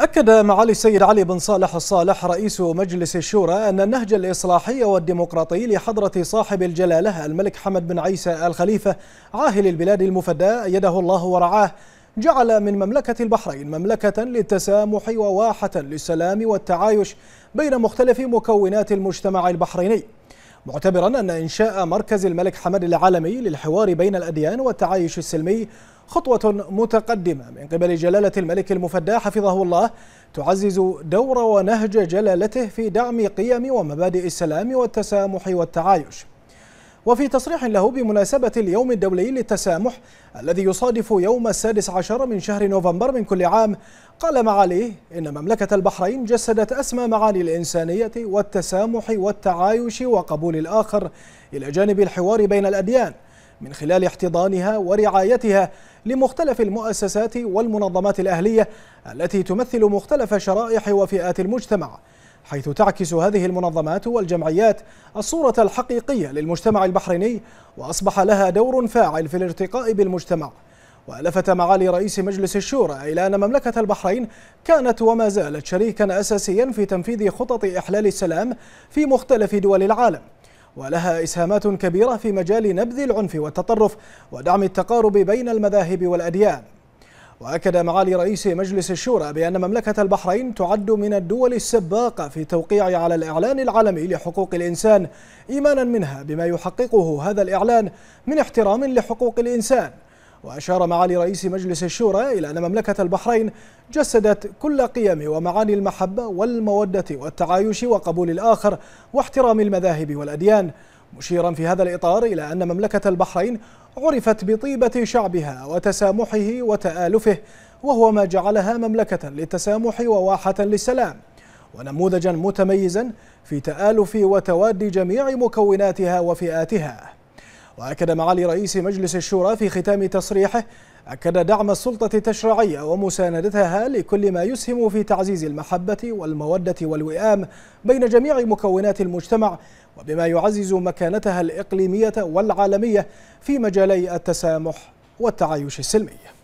أكد معالي السيد علي بن صالح الصالح رئيس مجلس الشورى أن النهج الإصلاحي والديمقراطي لحضرة صاحب الجلالة الملك حمد بن عيسى الخليفة عاهل البلاد المفدى أيده الله ورعاه جعل من مملكة البحرين مملكة للتسامح وواحة للسلام والتعايش بين مختلف مكونات المجتمع البحريني معتبرا أن إنشاء مركز الملك حمد العالمي للحوار بين الأديان والتعايش السلمي خطوة متقدمة من قبل جلالة الملك المفدى حفظه الله تعزز دور ونهج جلالته في دعم قيم ومبادئ السلام والتسامح والتعايش وفي تصريح له بمناسبة اليوم الدولي للتسامح الذي يصادف يوم السادس عشر من شهر نوفمبر من كل عام قال معاليه إن مملكة البحرين جسدت أسمى معاني الإنسانية والتسامح والتعايش وقبول الآخر إلى جانب الحوار بين الأديان من خلال احتضانها ورعايتها لمختلف المؤسسات والمنظمات الأهلية التي تمثل مختلف شرائح وفئات المجتمع حيث تعكس هذه المنظمات والجمعيات الصورة الحقيقية للمجتمع البحريني وأصبح لها دور فاعل في الارتقاء بالمجتمع ولفت معالي رئيس مجلس الشورى إلى أن مملكة البحرين كانت وما زالت شريكا أساسيا في تنفيذ خطط إحلال السلام في مختلف دول العالم ولها إسهامات كبيرة في مجال نبذ العنف والتطرف ودعم التقارب بين المذاهب والأديان وأكد معالي رئيس مجلس الشورى بأن مملكة البحرين تعد من الدول السباقة في توقيع على الإعلان العالمي لحقوق الإنسان إيمانا منها بما يحققه هذا الإعلان من احترام لحقوق الإنسان وأشار معالي رئيس مجلس الشورى إلى أن مملكة البحرين جسدت كل قيم ومعاني المحبة والمودة والتعايش وقبول الآخر واحترام المذاهب والأديان مشيرا في هذا الإطار إلى أن مملكة البحرين عرفت بطيبة شعبها وتسامحه وتآلفه وهو ما جعلها مملكة للتسامح وواحة للسلام ونموذجا متميزا في تآلف وتوادي جميع مكوناتها وفئاتها وأكد معالي رئيس مجلس الشورى في ختام تصريحه أكد دعم السلطة التشريعية ومساندتها لكل ما يسهم في تعزيز المحبة والمودة والوئام بين جميع مكونات المجتمع وبما يعزز مكانتها الإقليمية والعالمية في مجالي التسامح والتعايش السلمي